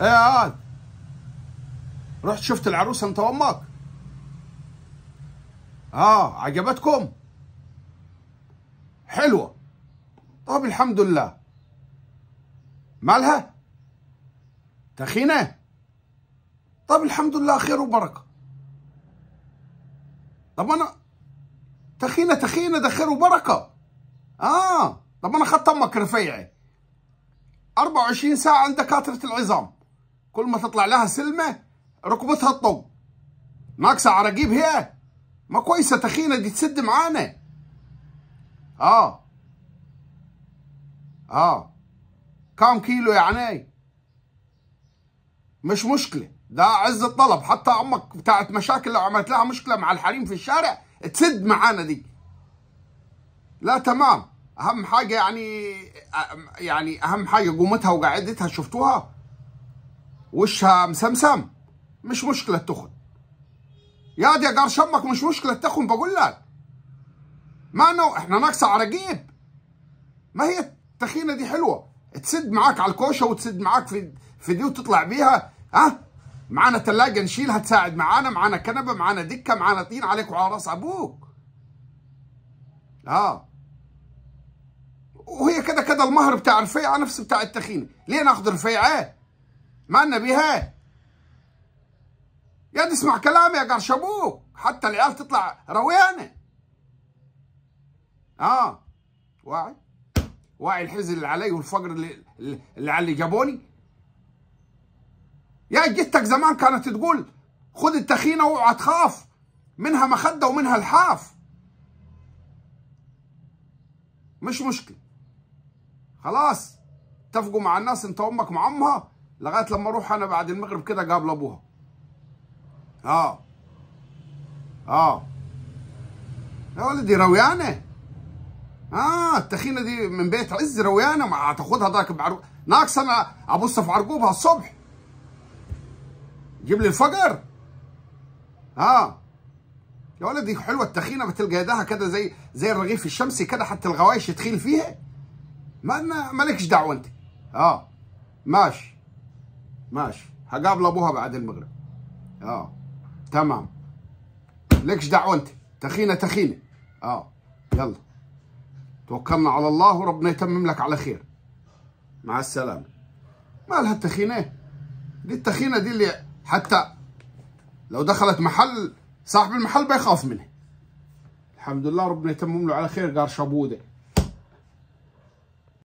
ايه يا عاد رحت شفت العروسه انت وامك اه عجبتكم حلوه طب الحمد لله مالها تخينه طب الحمد لله خير وبركه طب انا تخينه تخينه ده خير وبركه اه طب انا خدت امك رفيعي 24 ساعه عند دكاتره العظام كل ما تطلع لها سلمه ركبتها تطب ناقصه عراقيب هي ما كويسه تخينه دي تسد معانا اه اه كم كيلو يعني مش مشكله ده عز الطلب حتى امك بتاعت مشاكل لو عملت لها مشكله مع الحريم في الشارع تسد معانا دي لا تمام اهم حاجه يعني يعني اهم حاجه قومتها وقعدتها شفتوها وشها مسمسم مش مشكلة تخن يا دي جار شمك مش مشكلة تخن بقول لك ما انه احنا ناقصة عرقيب ما هي التخينة دي حلوة تسد معاك على الكوشة وتسد معاك في في دي وتطلع بيها ها معانا تلاجة نشيلها تساعد معانا معانا كنبة معانا دكة معانا طين عليك وعلى راس ابوك اه وهي كده كده المهر بتاع الرفيعة نفس بتاع التخينة ليه ناخد رفيعات مالنا بيها يا تسمع كلامي يا قرشبوك حتى العيال تطلع رويانه اه واعي واعي الحزن اللي علي والفقر اللي اللي على اللي جابوني يا جدتك زمان كانت تقول خذ التخينه واوعى تخاف منها مخده ومنها الحاف مش مشكله خلاص اتفقوا مع الناس انت امك مع امها لغايه لما اروح انا بعد المغرب كده قابل ابوها اه اه يا ولدي رويانه اه التخينه دي من بيت عز رويانه ما هتاخدها ذاك بعرق ناقص انا ابص في عرقوبها الصبح جيب لي الفقر اه يا ولدي حلوه التخينه بتلقى يدها كده زي زي الرغيف الشمسي كده حتى الغوايش تخيل فيها ما مالكش دعوه انت اه ماشي ماشي هقابل ابوها بعد المغرب اه تمام لكش دعوه انت تخينه تخينه اه يلا توكلنا على الله وربنا يتمم لك على خير مع السلامه مالها التخينه دي التخينه دي اللي حتى لو دخلت محل صاحب المحل بيخاف منها الحمد لله ربنا يتمم له على خير قال شابوده